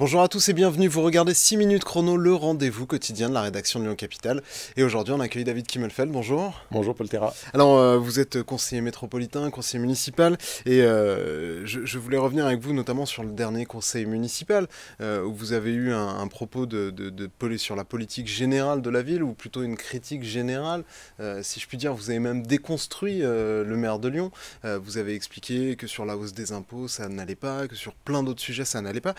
Bonjour à tous et bienvenue, vous regardez 6 minutes chrono, le rendez-vous quotidien de la rédaction de Lyon Capital. Et aujourd'hui on accueille David Kimmelfeld, bonjour. Bonjour Paul Terra. Alors euh, vous êtes conseiller métropolitain, conseiller municipal, et euh, je, voulais revenir avec vous notamment sur le dernier conseil municipal, euh, où vous avez eu un, propos de, de, sur la politique générale de la ville, ou plutôt une critique générale. si je puis dire, vous avez même déconstruit le maire de Lyon. vous avez expliqué que sur la hausse des impôts ça n'allait pas, que sur plein d'autres sujets ça n'allait pas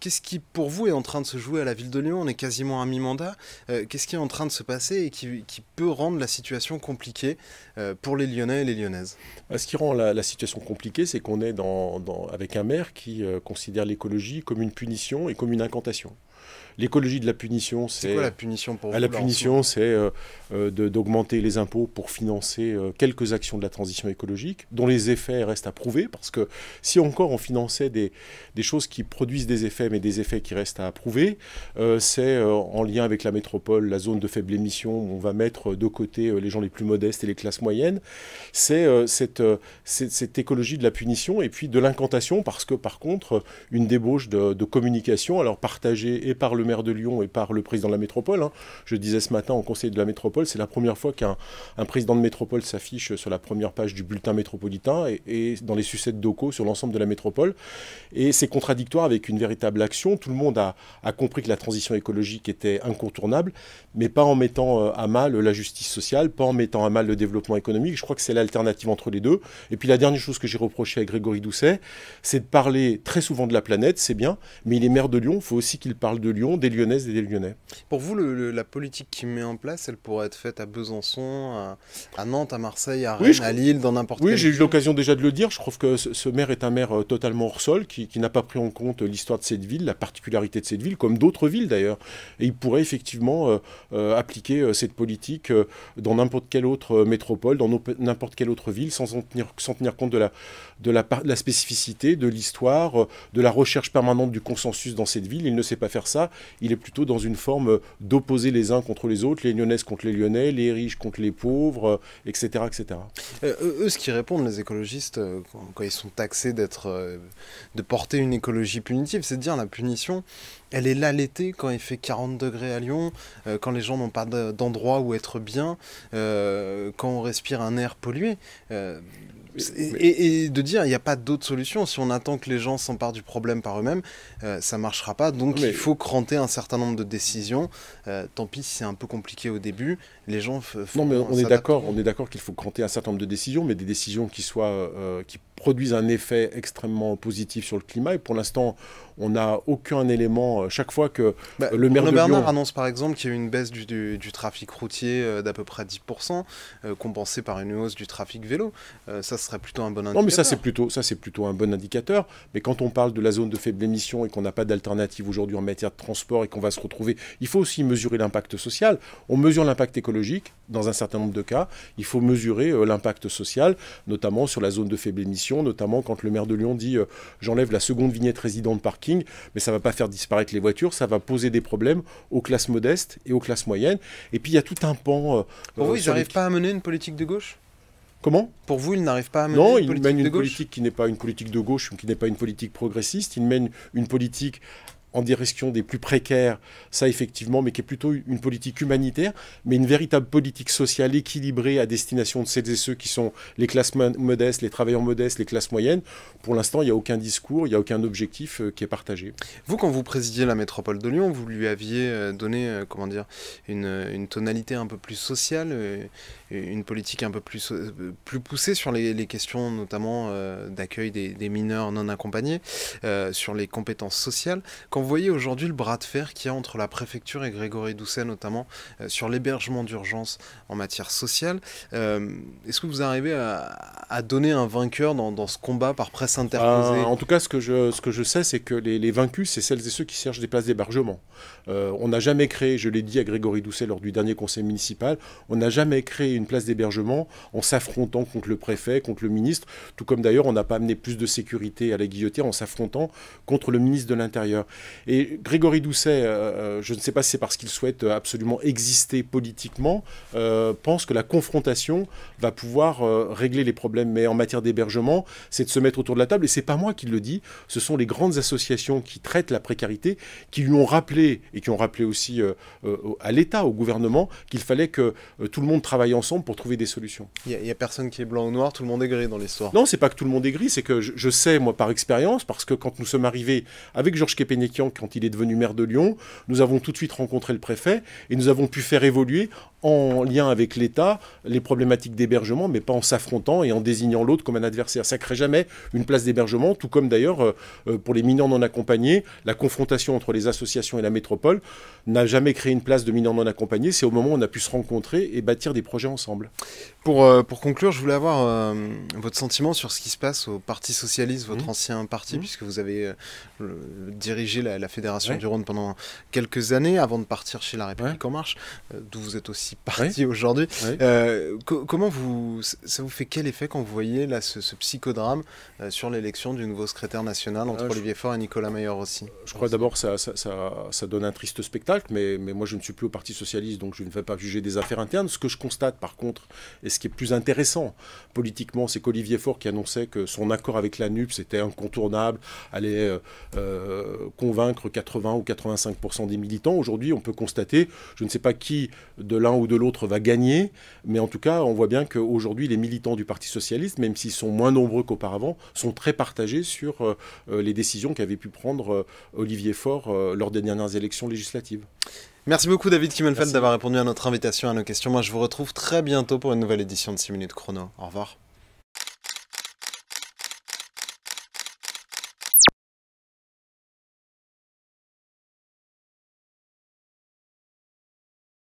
qu'est-ce qui, pour vous, est en train de se jouer à la ville de Lyon On est quasiment à mi-mandat. Euh, qu'est-ce qui est en train de se passer et qui, peut rendre la situation compliquée euh, pour les Lyonnais et les Lyonnaises bah, Ce qui rend la, situation compliquée, c'est qu'on est dans, avec un maire qui euh, considère l'écologie comme une punition et comme une incantation. L'écologie de la punition, c'est. quoi la punition pour ah, vous La punition, c'est d'augmenter les impôts pour financer quelques actions de la transition écologique, dont les effets restent à prouver, parce que si encore on finançait des, des choses qui produisent des effets, mais des effets qui restent à approuver. Euh, c'est euh, en lien avec la métropole, la zone de faible émission, où on va mettre de côté euh, les gens les plus modestes et les classes moyennes. C'est cette, cette, écologie de la punition et puis de l'incantation, parce que par contre, une débauche de, communication, alors partagée et par le maire de Lyon et par le président de la métropole. Hein. Je disais ce matin au conseil de la métropole, c'est la première fois qu'un président de métropole s'affiche sur la première page du bulletin métropolitain et, et dans les sucettes d'Oco sur l'ensemble de la métropole. Et c'est contradictoire avec une véritable action. Tout le monde a, compris que la transition écologique était incontournable, mais pas en mettant euh, à mal la justice sociale, pas en mettant à mal le développement économique. Je crois que c'est l'alternative entre les deux. Et puis la dernière chose que j'ai reproché à Grégory Doucet, c'est de parler très souvent de la planète, c'est bien, mais il est maire de Lyon, il faut aussi qu'il parle de Lyon, des Lyonnaises et des Lyonnais. Pour vous, la politique qu'il met en place, elle pourrait être faite à Besançon, à, Nantes, à Marseille, à Rennes, à Lille, dans n'importe où. Oui, j'ai eu l'occasion déjà de le dire. Je trouve que ce, maire est un maire euh, totalement hors sol, qui, qui n'a pas pris en compte l'histoire l'histoire de cette ville, la particularité de cette ville, comme d'autres villes d'ailleurs. Et il pourrait effectivement euh, euh, appliquer euh, cette politique dans n'importe quelle autre métropole, dans n'importe quelle autre ville, sans, en tenir, sans tenir compte de la, de la, la spécificité, de l'histoire, de la recherche permanente du consensus dans cette ville. Il ne sait pas faire ça. Il est plutôt dans une forme d'opposer les uns contre les autres, les Lyonnaises contre les Lyonnais, les riches contre les pauvres, etc. etc. eux, ce qui répondent, les écologistes, quand ils sont taxés d'être, de porter une écologie punitive, c'est de dire la punition, elle est là l'été quand il fait 40 degrés à Lyon, euh, quand les gens n'ont pas d'endroit où être bien, euh, quand on respire un air pollué. Euh, et, de dire il n'y a pas d'autre solution. Si on attend que les gens s'emparent du problème par eux-mêmes, ça ne marchera pas. Donc il faut cranter un certain nombre de décisions. tant pis si c'est un peu compliqué au début. Les gens. Font, non mais on est d'accord. On est d'accord qu'il faut cranter un certain nombre de décisions, mais des décisions qui soient qui produisent un effet extrêmement positif sur le climat. Et pour l'instant, on n'a aucun élément. Euh, chaque fois que bah, euh, le maire de Bernard Lyon... annonce par exemple qu'il y a eu une baisse du, trafic routier euh, d'à peu près 10%, compensée par une hausse du trafic vélo, ça serait plutôt un bon indicateur. Non, mais ça c'est plutôt, ça, plutôt un bon indicateur. Mais quand on parle de la zone de faible émission et qu'on n'a pas d'alternative aujourd'hui en matière de transport et qu'on va se retrouver, il faut aussi mesurer l'impact social. On mesure l'impact écologique dans un certain nombre de cas. Il faut mesurer l'impact social, notamment sur la zone de faible émission, notamment quand le maire de Lyon dit j'enlève la seconde vignette résidente par mais ça va pas faire disparaître les voitures, ça va poser des problèmes aux classes modestes et aux classes moyennes. Et puis il y a tout un pan. Euh, Pour vous, ils n'arrivent pas à mener une politique de gauche Comment Pour vous, ils n'arrivent pas à mener une politique de gauche Non, ils mènent une politique qui n'est pas une politique de gauche, qui n'est pas une politique progressiste. Ils mènent une politique en direction des plus précaires, ça effectivement, mais qui est plutôt une politique humanitaire, mais une véritable politique sociale équilibrée à destination de celles et ceux qui sont les classes modestes, les travailleurs modestes, les classes moyennes. Pour l'instant, il n'y a aucun discours, il n'y a aucun objectif euh, qui est partagé. Vous, quand vous présidiez la métropole de Lyon, vous lui aviez euh, donné, euh, comment dire, une, tonalité un peu plus sociale, une politique un peu plus, plus poussée sur les, questions notamment d'accueil des, des, mineurs non accompagnés, sur les compétences sociales vous voyez aujourd'hui le bras de fer qu'il y a entre la préfecture et Grégory Doucet, notamment euh, sur l'hébergement d'urgence en matière sociale, euh, est-ce que vous arrivez à, donner un vainqueur dans, ce combat par presse interposée ah, En tout cas, ce que je, ce que je sais, c'est que les, les vaincus, c'est celles et ceux qui cherchent des places d'hébergement. Euh, on n'a jamais créé, je l'ai dit à Grégory Doucet lors du dernier conseil municipal, on n'a jamais créé une place d'hébergement en s'affrontant contre le préfet, contre le ministre, tout comme d'ailleurs on n'a pas amené plus de sécurité à la guillotière en s'affrontant contre le ministre de l'Intérieur. Et Grégory Doucet, euh, euh, je ne sais pas si c'est parce qu'il souhaite euh, absolument exister politiquement, pense que la confrontation va pouvoir régler les problèmes. Mais en matière d'hébergement, c'est de se mettre autour de la table. Et c'est pas moi qui le dis, ce sont les grandes associations qui traitent la précarité, qui lui ont rappelé, et qui ont rappelé aussi à l'État, au gouvernement, qu'il fallait que tout le monde travaille ensemble pour trouver des solutions. Il n'y a, personne qui est blanc ou noir, tout le monde est gris dans l'histoire. Non, c'est pas que tout le monde est gris, c'est que je, sais, moi, par expérience, parce que quand nous sommes arrivés avec Georges Kepenekian, quand il est devenu maire de Lyon. Nous avons tout de suite rencontré le préfet et nous avons pu faire évoluer en lien avec l'État les problématiques d'hébergement, mais pas en s'affrontant et en désignant l'autre comme un adversaire. Ça ne crée jamais une place d'hébergement, tout comme d'ailleurs euh, pour les mineurs non accompagnés, la confrontation entre les associations et la métropole n'a jamais créé une place de mineurs non accompagnés. C'est au moment où on a pu se rencontrer et bâtir des projets ensemble. Pour, euh, pour conclure, je voulais avoir euh, votre sentiment sur ce qui se passe au Parti Socialiste, votre mmh. ancien parti, mmh. puisque vous avez dirigé la la, Fédération du Rhône pendant quelques années avant de partir chez La République En Marche, euh, d'où vous êtes aussi parti aujourd'hui. Euh, comment vous, ça vous fait quel effet quand vous voyez là, ce, psychodrame euh, sur l'élection du nouveau secrétaire national entre Olivier Faure et Nicolas Mayer aussi Je crois d'abord que ça, donne un triste spectacle, mais, mais moi je ne suis plus au Parti Socialiste, donc je ne vais pas juger des affaires internes. Ce que je constate par contre, et ce qui est plus intéressant politiquement, c'est qu'Olivier Faure qui annonçait que son accord avec la NUP c'était incontournable, allait convaincre 80 ou 85% des militants. Aujourd'hui, on peut constater, je ne sais pas qui de l'un ou de l'autre va gagner, mais en tout cas, on voit bien qu'aujourd'hui, les militants du Parti socialiste, même s'ils sont moins nombreux qu'auparavant, sont très partagés sur euh, euh, les décisions qu'avait pu prendre euh, Olivier Faure lors des dernières élections législatives. Merci beaucoup David Kimmelfeld d'avoir répondu à notre invitation à nos questions. Moi je vous retrouve très bientôt pour une nouvelle édition de 6 minutes chrono. Au revoir.